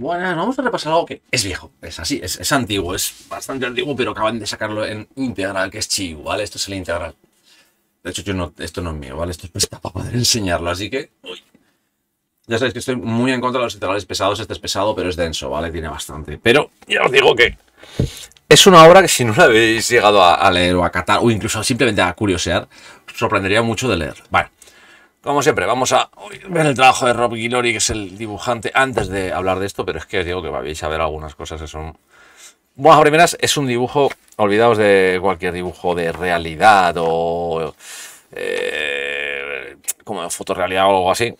Bueno, vamos a repasar algo que es viejo, es así, es, antiguo, es bastante antiguo, pero acaban de sacarlo en integral, que es chivo, ¿vale? Esto es el integral. De hecho, yo no, esto no es mío, ¿vale? Esto es para poder enseñarlo, así que... Ya sabéis que estoy muy en contra de los integrales pesados, este es pesado, pero es denso, ¿vale? Tiene bastante. Pero ya os digo que es una obra que si no la habéis llegado a, leer o a catar, o incluso simplemente a curiosear, os sorprendería mucho de leer. Vale. Como siempre, vamos a ver el trabajo de Rob Guillory, que es el dibujante, antes de hablar de esto, pero es que os digo que vais a ver algunas cosas que son... a primeras, es un dibujo, olvidaos de cualquier dibujo de realidad o... Eh, como de fotorealidad o algo así,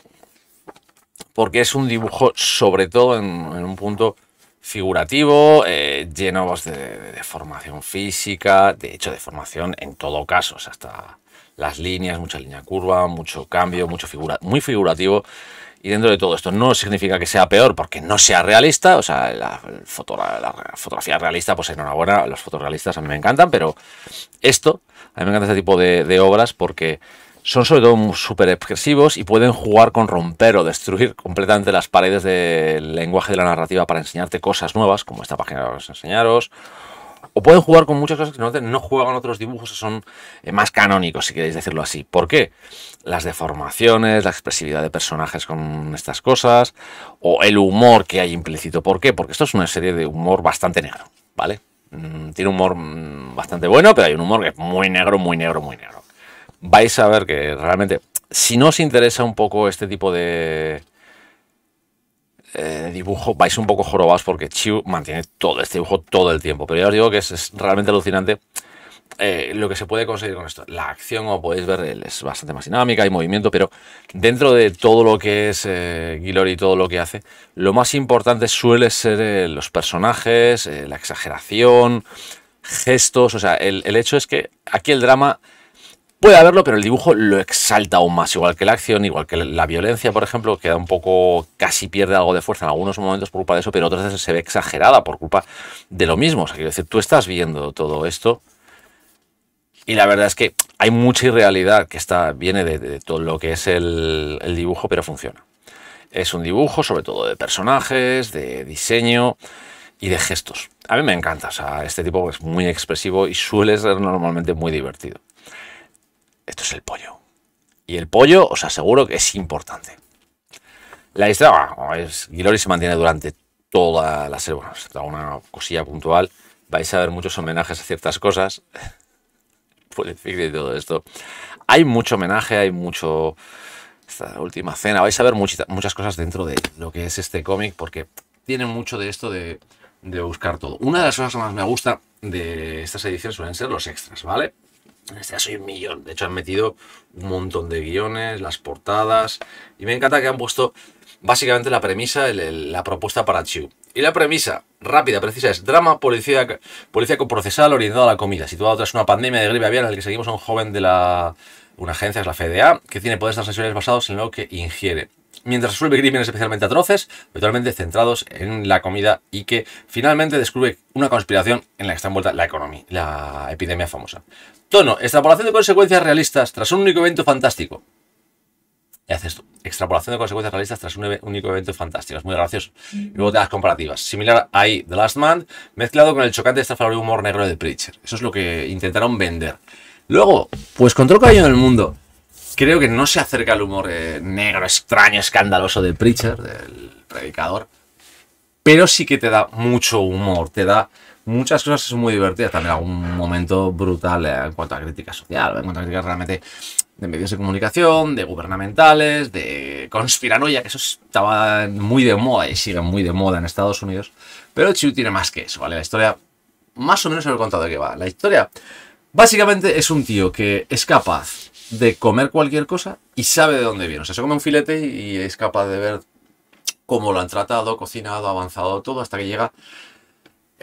porque es un dibujo sobre todo en, un punto figurativo, eh, lleno pues, de, formación física, de hecho de formación en todo caso, o sea, hasta las líneas, mucha línea curva, mucho cambio, mucho figura, muy figurativo. Y dentro de todo esto no significa que sea peor porque no sea realista, o sea, la, la, fotografía realista, pues enhorabuena, los fotorrealistas a mí me encantan, pero esto, a mí me encanta este tipo de, de obras porque son sobre todo súper expresivos y pueden jugar con romper o destruir completamente las paredes del lenguaje de la narrativa para enseñarte cosas nuevas, como esta página que vamos enseñaros, o pueden jugar con muchas cosas que no no juegan otros dibujos que son eh, más canónicos, si queréis decirlo así. ¿Por qué? Las deformaciones, la expresividad de personajes con estas cosas, o el humor que hay implícito. ¿Por qué? Porque esto es una serie de humor bastante negro, ¿vale? Mm, tiene un humor mm, bastante bueno, pero hay un humor que es muy negro, muy negro, muy negro. Vais a ver que realmente, si no os interesa un poco este tipo de, eh, dibujo vais un poco jorobados porque Chiu mantiene todo este dibujo todo el tiempo. Pero ya os digo que es, realmente alucinante eh, lo que se puede conseguir con esto. La acción, como podéis ver, es bastante más dinámica, hay movimiento, pero dentro de todo lo que es eh, y todo lo que hace, lo más importante suele ser eh, los personajes, la exageración, gestos. O sea, el, el hecho es que aquí el drama Puede haberlo, pero el dibujo lo exalta aún más, igual que la acción, igual que la violencia, por ejemplo, queda un poco, casi pierde algo de fuerza en algunos momentos por culpa de eso, pero otras veces se ve exagerada por culpa de lo mismo. O sea, quiero decir, tú estás viendo todo esto y la verdad es que hay mucha irrealidad que está, viene de, todo lo que es el, el dibujo, pero funciona. Es un dibujo sobre todo de personajes, de diseño y de gestos. A mí me encanta, o sea, este tipo es muy expresivo y suele ser normalmente muy divertido. Esto es el pollo. Y el pollo, os aseguro que es importante. La historia, es, Guilori se mantiene durante toda la serie. Bueno, es una cosilla puntual. Vais a ver muchos homenajes a ciertas cosas. Por decir de todo esto. Hay mucho homenaje, hay mucho. Esta última cena. Vais a ver muchas cosas dentro de lo que es este cómic, porque tiene mucho de esto de, de buscar todo. Una de las cosas que más me gusta de estas ediciones suelen ser los extras, ¿vale? ya soy un millón. De hecho, han metido un montón de guiones, las portadas. Y me encanta que han puesto básicamente la premisa, la propuesta para Chu. Y la premisa, rápida, precisa, es drama policía, policíaco procesal orientado a la comida, situado tras una pandemia de gripe aviar en la que seguimos a un joven de la una agencia, es la FDA, que tiene poderes sesiones basados en lo que ingiere mientras resuelve crímenes especialmente atroces, totalmente centrados en la comida y que finalmente descubre una conspiración en la que está envuelta la economía, la epidemia famosa. Tono, extrapolación de consecuencias realistas tras un único evento fantástico. Y haces esto, extrapolación de consecuencias realistas tras un único evento fantástico. Es muy gracioso. Mm. Y luego te das comparativas. Similar ahí, The Last Man, mezclado con el chocante de humor negro de Preacher. Eso es lo que intentaron vender. Luego, pues control caballo en el mundo. Creo que no se acerca al humor eh, negro, extraño, escandaloso de Preacher, del predicador. Pero sí que te da mucho humor, te da muchas cosas muy divertidas. También algún momento brutal eh, en cuanto a crítica social, en cuanto a crítica realmente de medios de comunicación, de gubernamentales, de conspiranoia, que eso estaba muy de moda y sigue muy de moda en Estados Unidos. Pero Chiu tiene más que eso, ¿vale? La historia, más o menos, lo he contado de qué va. La historia Básicamente es un tío que es capaz de comer cualquier cosa y sabe de dónde viene. O sea, se come un filete y es capaz de ver cómo lo han tratado, cocinado, avanzado, todo, hasta que llega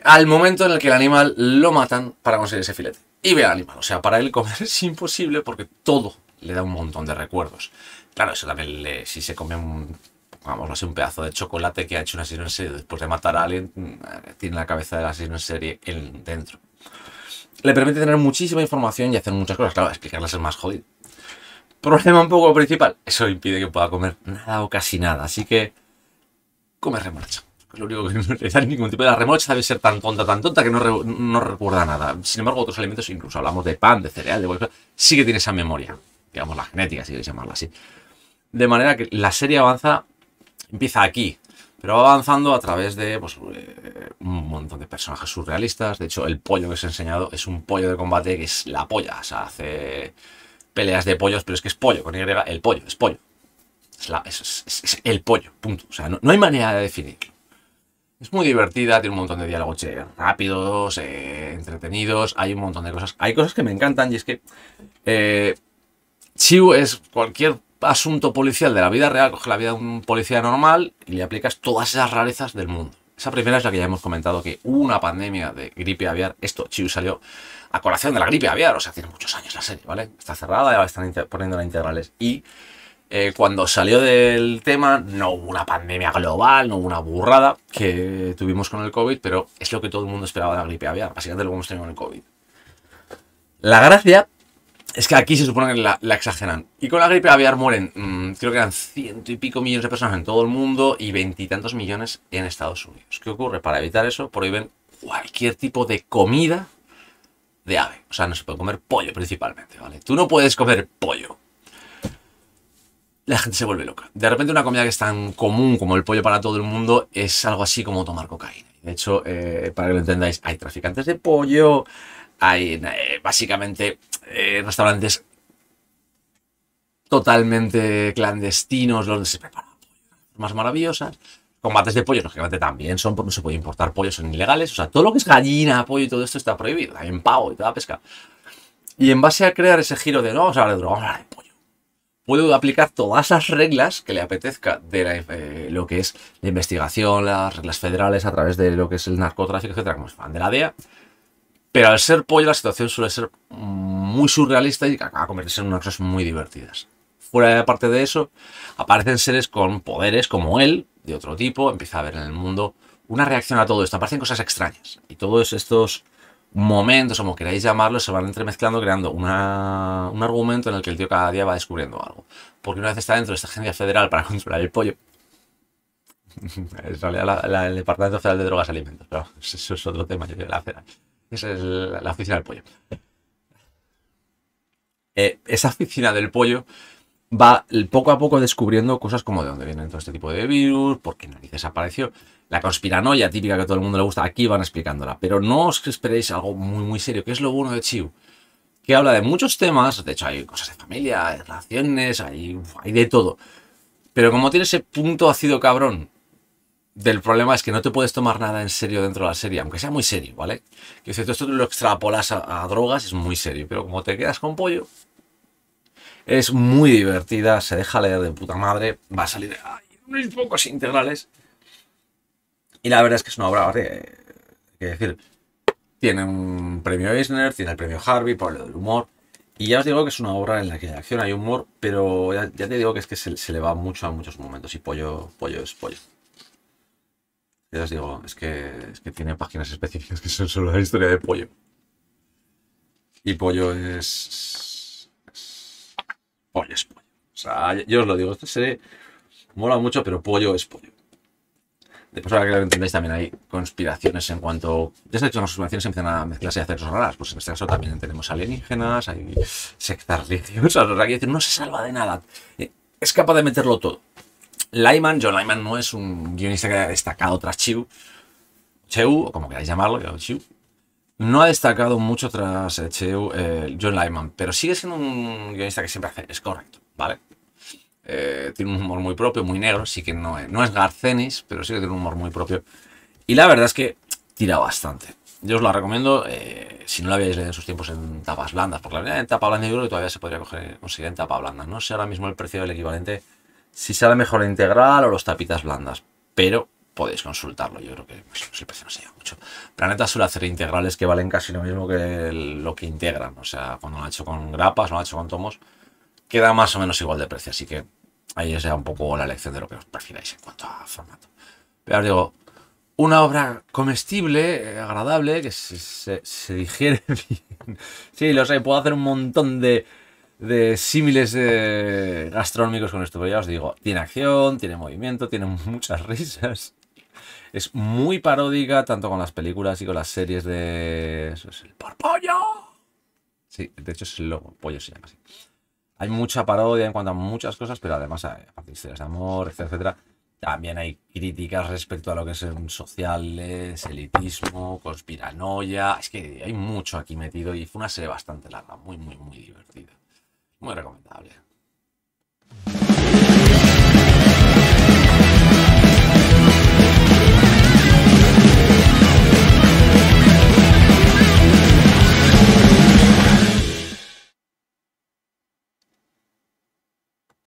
al momento en el que el animal lo matan para conseguir ese filete. Y ve al animal. O sea, para él comer es imposible porque todo le da un montón de recuerdos. Claro, eso también si se come un, vamos, un pedazo de chocolate que ha hecho una asesino serie después de matar a alguien, mm, tiene la cabeza de la en serie en, dentro le permite tener muchísima información y hacer muchas cosas. Claro, explicarlas es más jodido. Problema un poco principal, eso impide que pueda comer nada o casi nada, así que come remolacha. Lo único que no le da ningún tipo de la remolacha debe ser tan tonta, tan tonta que no, recuerda nada. Sin embargo, otros alimentos, incluso hablamos de pan, de cereal, de huevo, sí que tiene esa memoria. Digamos la genética, si queréis llamarla así. De manera que la serie avanza, empieza aquí, pero va avanzando a través de pues, eh, un montón de personajes surrealistas. De hecho, el pollo que os he enseñado es un pollo de combate que es la polla. O sea, hace peleas de pollos, pero es que es pollo, con Y, el pollo, es pollo. Es, el pollo, punto. O sea, no, hay manera de definirlo. Es muy divertida, tiene un montón de diálogos eh, rápidos, eh, entretenidos, hay un montón de cosas. Hay cosas que me encantan y es que eh, Chiu es cualquier asunto policial de la vida real, coge la vida de un policía normal y le aplicas todas esas rarezas del mundo. Esa primera es la que ya hemos comentado, que una pandemia de gripe aviar. Esto, Chiu, salió a colación de la gripe aviar, o sea, tiene muchos años la serie, ¿vale? Está cerrada, ya la están poniendo las integrales. Y eh, cuando salió del tema, no hubo una pandemia global, no hubo una burrada que tuvimos con el COVID, pero es lo que todo el mundo esperaba de la gripe aviar. Básicamente lo hemos tenido con el COVID. La gracia es que aquí se supone que la, exageran. Y con la gripe aviar mueren, mm, creo que eran ciento y pico millones de personas en todo el mundo y veintitantos millones en Estados Unidos. ¿Qué ocurre? Para evitar eso, prohíben cualquier tipo de comida de ave. O sea, no se puede comer pollo principalmente, ¿vale? Tú no puedes comer pollo. La gente se vuelve loca. De repente una comida que es tan común como el pollo para todo el mundo es algo así como tomar cocaína. De hecho, eh, para que lo entendáis, hay traficantes de pollo, hay eh, básicamente eh, restaurantes totalmente clandestinos donde se preparan más maravillosas. Combates de pollo, lógicamente también son, no se puede importar pollo, son ilegales. O sea, todo lo que es gallina, pollo y todo esto está prohibido, en pavo y toda la pesca. Y en base a crear ese giro de no vamos a hablar de droga, vamos a hablar de pollo, puedo aplicar todas las reglas que le apetezca de eh, lo que es la investigación, las reglas federales a través de lo que es el narcotráfico, etcétera, como es fan de la DEA pero al ser pollo la situación suele ser muy surrealista y acaba de convertirse en unas cosas muy divertidas. Fuera de parte de eso, aparecen seres con poderes como él, de otro tipo, empieza a haber en el mundo una reacción a todo esto, aparecen cosas extrañas. Y todos estos momentos, como queráis llamarlos, se van entremezclando creando un argumento en el que el tío cada día va descubriendo algo. Porque una vez está dentro de esta agencia federal para controlar el pollo, en realidad el Departamento Federal de Drogas y Alimentos, eso es otro tema, yo la federal. Esa es la, oficina del pollo. Eh, esa oficina del pollo va poco a poco descubriendo cosas como de dónde vienen todo este tipo de virus, por qué narices apareció. La conspiranoia típica que a todo el mundo le gusta, aquí van explicándola. Pero no os esperéis algo muy, muy serio, que es lo bueno de Chiu. Que habla de muchos temas, de hecho hay cosas de familia, hay relaciones, hay, hay de todo. Pero como tiene ese punto ácido cabrón del problema es que no te puedes tomar nada en serio dentro de la serie, aunque sea muy serio, ¿vale? Que cierto esto lo extrapolas a, drogas es muy serio, pero como te quedas con pollo, es muy divertida, se deja leer de puta madre, va a salir de unos pocos integrales. Y la verdad es que es una obra, ¿vale? que decir, tiene un premio Eisner, tiene el premio Harvey por lo del humor. Y ya os digo que es una obra en la que hay acción, hay humor, pero ya, te digo que es que se, se le va mucho a muchos momentos y pollo, pollo es pollo. Ya os digo, es que, tiene páginas específicas que son solo la historia de pollo. Y pollo es. pollo es pollo. O sea, yo os lo digo, esto se mola mucho, pero pollo es pollo. Después, ahora que lo entendáis, también hay conspiraciones en cuanto. Ya se ha hecho las conspiraciones empiezan a mezclarse y hacer cosas raras. Pues en este caso también tenemos alienígenas, hay sectas religiosas. O sea, no se salva de nada. Eh, es capaz de meterlo todo. Lyman, John Lyman no es un guionista que haya destacado tras Chiu, Cheu, o como queráis llamarlo, No ha destacado mucho tras eh, Cheu eh, John Lyman, pero sigue siendo un guionista que siempre hace, es correcto, ¿vale? Eh, tiene un humor muy propio, muy negro, sí que no es, no es Garcenis, pero sí que tiene un humor muy propio. Y la verdad es que tira bastante. Yo os lo recomiendo, si no la habíais leído en sus tiempos en tapas blandas, porque la verdad en tapa blanda yo creo todavía se podría coger, conseguir en tapa blanda. No sé ahora mismo el precio del equivalente si sale mejor la integral o los tapitas blandas, pero podéis consultarlo, yo creo que el pues, precio no se lleva mucho. Planeta suele hacer integrales que valen casi lo mismo que lo que integran, o sea, cuando lo ha hecho con grapas, lo ha hecho con tomos, queda más o menos igual de precio, así que ahí es ya un poco la elección de lo que os prefiráis en cuanto a formato. Pero digo, una obra comestible, eh, agradable, que se, se digiere bien. Sí, lo sé, puedo hacer un montón de de símiles eh, gastronómicos con esto, pero ya os digo, tiene acción, tiene movimiento, tiene muchas risas. Es muy paródica, tanto con las películas y con las series de... el por pollo. Sí, de hecho es el logo, pollo se llama así. Hay mucha parodia en cuanto a muchas cosas, pero además hay historias de amor, etcétera, También hay críticas respecto a lo que son sociales, elitismo, conspiranoia. Es que hay mucho aquí metido y fue una serie bastante larga, muy, muy, muy divertida. Muy recomendable.